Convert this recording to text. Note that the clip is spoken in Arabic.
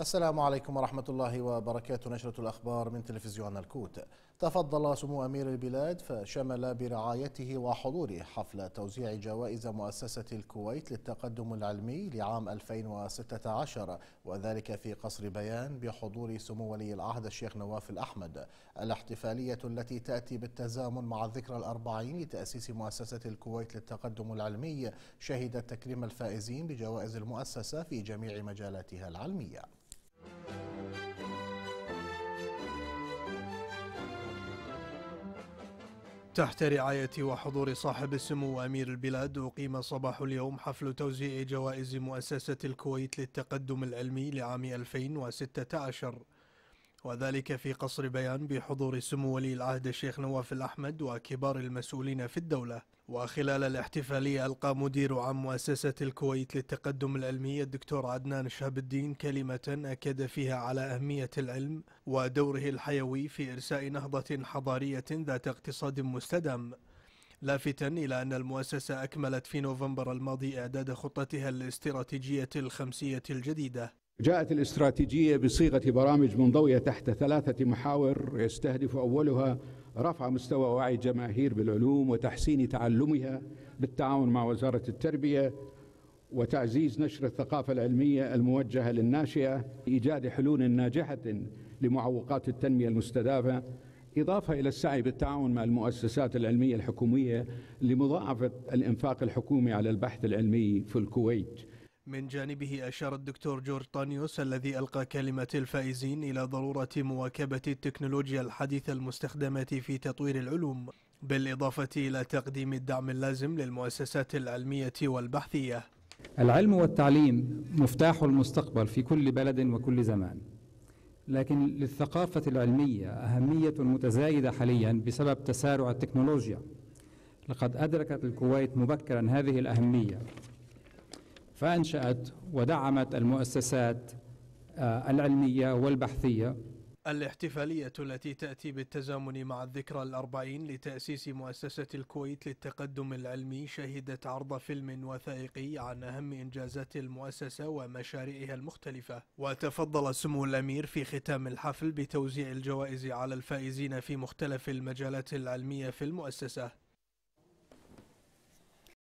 السلام عليكم ورحمة الله وبركاته نشرة الأخبار من تلفزيون الكوت تفضل سمو أمير البلاد فشمل برعايته وحضوره حفل توزيع جوائز مؤسسة الكويت للتقدم العلمي لعام 2016 وذلك في قصر بيان بحضور سمو ولي العهد الشيخ نواف الأحمد الاحتفالية التي تأتي بالتزامن مع الذكرى الأربعين لتأسيس مؤسسة الكويت للتقدم العلمي شهدت تكريم الفائزين بجوائز المؤسسة في جميع مجالاتها العلمية تحت رعاية وحضور صاحب السمو أمير البلاد أقيم صباح اليوم حفل توزيع جوائز مؤسسة الكويت للتقدم العلمي لعام 2016 وذلك في قصر بيان بحضور سمو ولي العهد الشيخ نواف الأحمد وكبار المسؤولين في الدولة وخلال الاحتفالية ألقى مدير عام مؤسسة الكويت للتقدم العلمي الدكتور عدنان شهاب الدين كلمة أكد فيها على أهمية العلم ودوره الحيوي في إرساء نهضة حضارية ذات اقتصاد مستدام لافتا إلى أن المؤسسة أكملت في نوفمبر الماضي إعداد خطتها الاستراتيجية الخمسية الجديدة جاءت الاستراتيجية بصيغة برامج منضوية تحت ثلاثة محاور يستهدف أولها رفع مستوى وعي الجماهير بالعلوم وتحسين تعلمها بالتعاون مع وزارة التربية وتعزيز نشر الثقافة العلمية الموجهة للناشئة إيجاد حلول ناجحة لمعوقات التنمية المستدامة إضافة إلى السعي بالتعاون مع المؤسسات العلمية الحكومية لمضاعفة الإنفاق الحكومي على البحث العلمي في الكويت من جانبه أشار الدكتور جورج طانيوس الذي ألقى كلمة الفائزين إلى ضرورة مواكبة التكنولوجيا الحديثة المستخدمة في تطوير العلوم بالإضافة إلى تقديم الدعم اللازم للمؤسسات العلمية والبحثية العلم والتعليم مفتاح المستقبل في كل بلد وكل زمان لكن للثقافة العلمية أهمية متزايدة حاليا بسبب تسارع التكنولوجيا لقد أدركت الكويت مبكرا هذه الأهمية فأنشأت ودعمت المؤسسات آه، العلمية والبحثية الاحتفالية التي تأتي بالتزامن مع الذكرى الأربعين لتأسيس مؤسسة الكويت للتقدم العلمي شهدت عرض فيلم وثائقي عن أهم إنجازات المؤسسة ومشاريعها المختلفة وتفضل سمو الأمير في ختام الحفل بتوزيع الجوائز على الفائزين في مختلف المجالات العلمية في المؤسسة